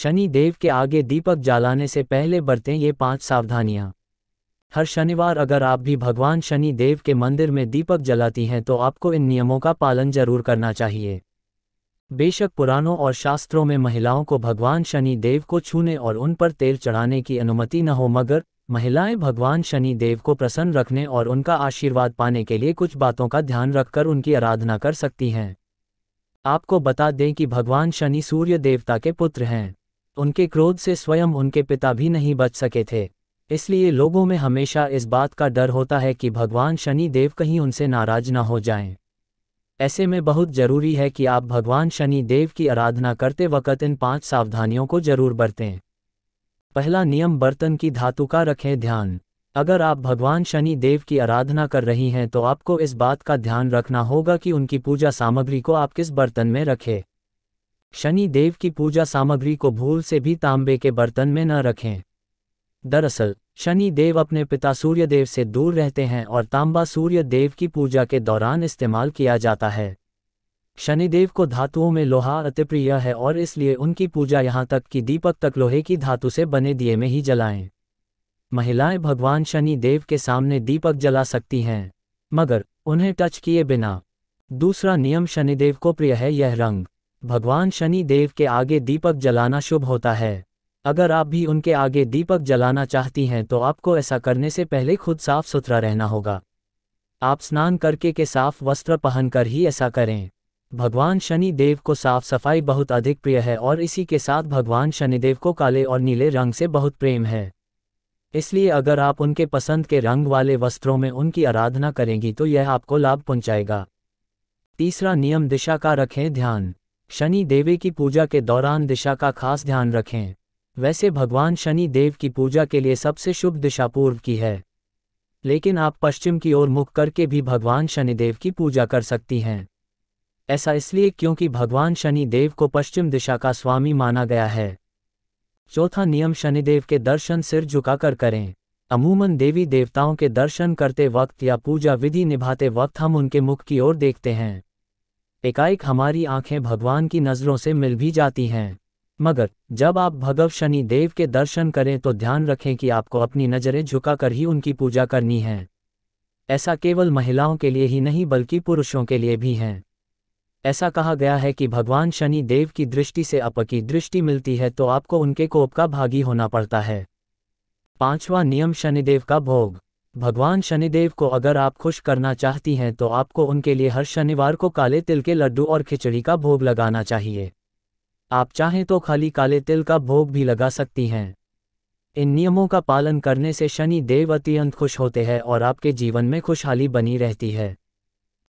शनि देव के आगे दीपक जलाने से पहले बरतें ये पांच सावधानियां हर शनिवार अगर आप भी भगवान शनि देव के मंदिर में दीपक जलाती हैं तो आपको इन नियमों का पालन जरूर करना चाहिए बेशक पुराणों और शास्त्रों में महिलाओं को भगवान शनि देव को छूने और उन पर तेल चढ़ाने की अनुमति न हो मगर महिलाएं भगवान शनि देव को प्रसन्न रखने और उनका आशीर्वाद पाने के लिए कुछ बातों का ध्यान रखकर उनकी आराधना कर सकती हैं आपको बता दें कि भगवान शनि सूर्य देवता के पुत्र हैं उनके क्रोध से स्वयं उनके पिता भी नहीं बच सके थे इसलिए लोगों में हमेशा इस बात का डर होता है कि भगवान शनि देव कहीं उनसे नाराज ना हो जाएं। ऐसे में बहुत जरूरी है कि आप भगवान शनि देव की आराधना करते वक्त इन पांच सावधानियों को जरूर बरतें पहला नियम बर्तन की धातु का रखें ध्यान अगर आप भगवान शनि देव की आराधना कर रही हैं तो आपको इस बात का ध्यान रखना होगा कि उनकी पूजा सामग्री को आप किस बर्तन में रखें शनि देव की पूजा सामग्री को भूल से भी तांबे के बर्तन में न रखें दरअसल शनि देव अपने पिता सूर्य देव से दूर रहते हैं और तांबा सूर्य देव की पूजा के दौरान इस्तेमाल किया जाता है शनिदेव को धातुओं में लोहा अतिप्रिय है और इसलिए उनकी पूजा यहाँ तक कि दीपक तक लोहे की धातु से बने दिए में ही जलाएं महिलाएं भगवान शनि देव के सामने दीपक जला सकती हैं मगर उन्हें टच किए बिना दूसरा नियम शनिदेव को प्रिय है यह रंग भगवान शनि देव के आगे दीपक जलाना शुभ होता है अगर आप भी उनके आगे दीपक जलाना चाहती हैं तो आपको ऐसा करने से पहले खुद साफ सुथरा रहना होगा आप स्नान करके के साफ वस्त्र पहनकर ही ऐसा करें भगवान शनि देव को साफ सफाई बहुत अधिक प्रिय है और इसी के साथ भगवान शनिदेव को काले और नीले रंग से बहुत प्रेम है इसलिए अगर आप उनके पसंद के रंग वाले वस्त्रों में उनकी आराधना करेंगी तो यह आपको लाभ पहुंचाएगा तीसरा नियम दिशा का रखें ध्यान शनि देवी की पूजा के दौरान दिशा का खास ध्यान रखें वैसे भगवान शनि देव की पूजा के लिए सबसे शुभ दिशा पूर्व की है लेकिन आप पश्चिम की ओर मुख करके भी भगवान शनिदेव की पूजा कर सकती हैं ऐसा इसलिए क्योंकि भगवान शनि देव को पश्चिम दिशा का स्वामी माना गया है चौथा नियम शनिदेव के दर्शन सिर झुकाकर करें अमूमन देवी देवताओं के दर्शन करते वक्त या पूजा विधि निभाते वक्त हम उनके मुख की ओर देखते हैं एकाएक हमारी आंखें भगवान की नज़रों से मिल भी जाती हैं मगर जब आप भगव शनि देव के दर्शन करें तो ध्यान रखें कि आपको अपनी नज़रें झुकाकर ही उनकी पूजा करनी है ऐसा केवल महिलाओं के लिए ही नहीं बल्कि पुरुषों के लिए भी है ऐसा कहा गया है कि भगवान शनि देव की दृष्टि से अपकी दृष्टि मिलती है तो आपको उनके कोप का भागी होना पड़ता है पांचवा नियम शनिदेव का भोग भगवान शनिदेव को अगर आप खुश करना चाहती हैं तो आपको उनके लिए हर शनिवार को काले तिल के लड्डू और खिचड़ी का भोग लगाना चाहिए आप चाहें तो खाली काले तिल का भोग भी लगा सकती हैं इन नियमों का पालन करने से शनि देव अत्यंत खुश होते हैं और आपके जीवन में खुशहाली बनी रहती है